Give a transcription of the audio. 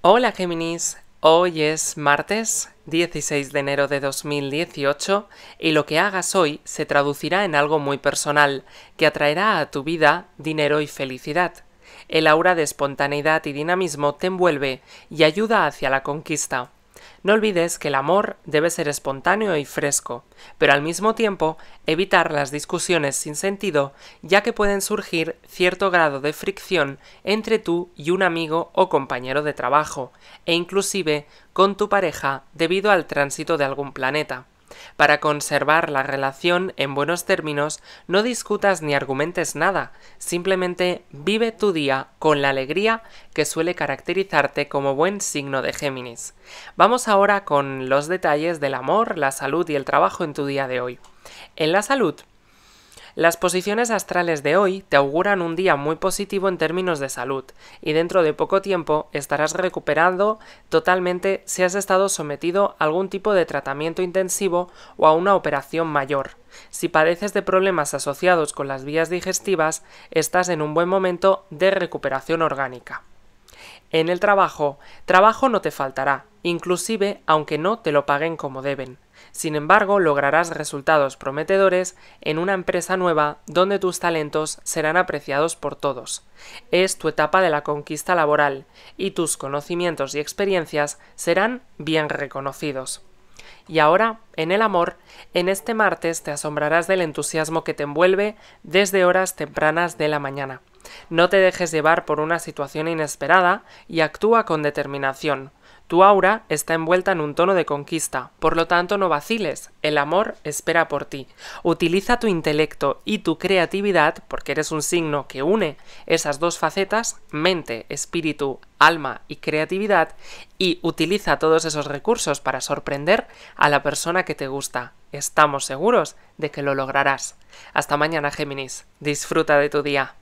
Hola Géminis, hoy es martes 16 de enero de 2018 y lo que hagas hoy se traducirá en algo muy personal, que atraerá a tu vida dinero y felicidad. El aura de espontaneidad y dinamismo te envuelve y ayuda hacia la conquista. No olvides que el amor debe ser espontáneo y fresco, pero al mismo tiempo evitar las discusiones sin sentido, ya que pueden surgir cierto grado de fricción entre tú y un amigo o compañero de trabajo, e inclusive con tu pareja debido al tránsito de algún planeta. Para conservar la relación en buenos términos, no discutas ni argumentes nada, simplemente vive tu día con la alegría que suele caracterizarte como buen signo de Géminis. Vamos ahora con los detalles del amor, la salud y el trabajo en tu día de hoy. En la salud, las posiciones astrales de hoy te auguran un día muy positivo en términos de salud y dentro de poco tiempo estarás recuperando totalmente si has estado sometido a algún tipo de tratamiento intensivo o a una operación mayor. Si padeces de problemas asociados con las vías digestivas, estás en un buen momento de recuperación orgánica. En el trabajo, trabajo no te faltará, inclusive aunque no te lo paguen como deben. Sin embargo, lograrás resultados prometedores en una empresa nueva donde tus talentos serán apreciados por todos. Es tu etapa de la conquista laboral y tus conocimientos y experiencias serán bien reconocidos. Y ahora, en el amor, en este martes te asombrarás del entusiasmo que te envuelve desde horas tempranas de la mañana. No te dejes llevar por una situación inesperada y actúa con determinación. Tu aura está envuelta en un tono de conquista, por lo tanto no vaciles, el amor espera por ti. Utiliza tu intelecto y tu creatividad, porque eres un signo que une esas dos facetas, mente, espíritu, alma y creatividad, y utiliza todos esos recursos para sorprender a la persona que te gusta. Estamos seguros de que lo lograrás. Hasta mañana, Géminis. Disfruta de tu día.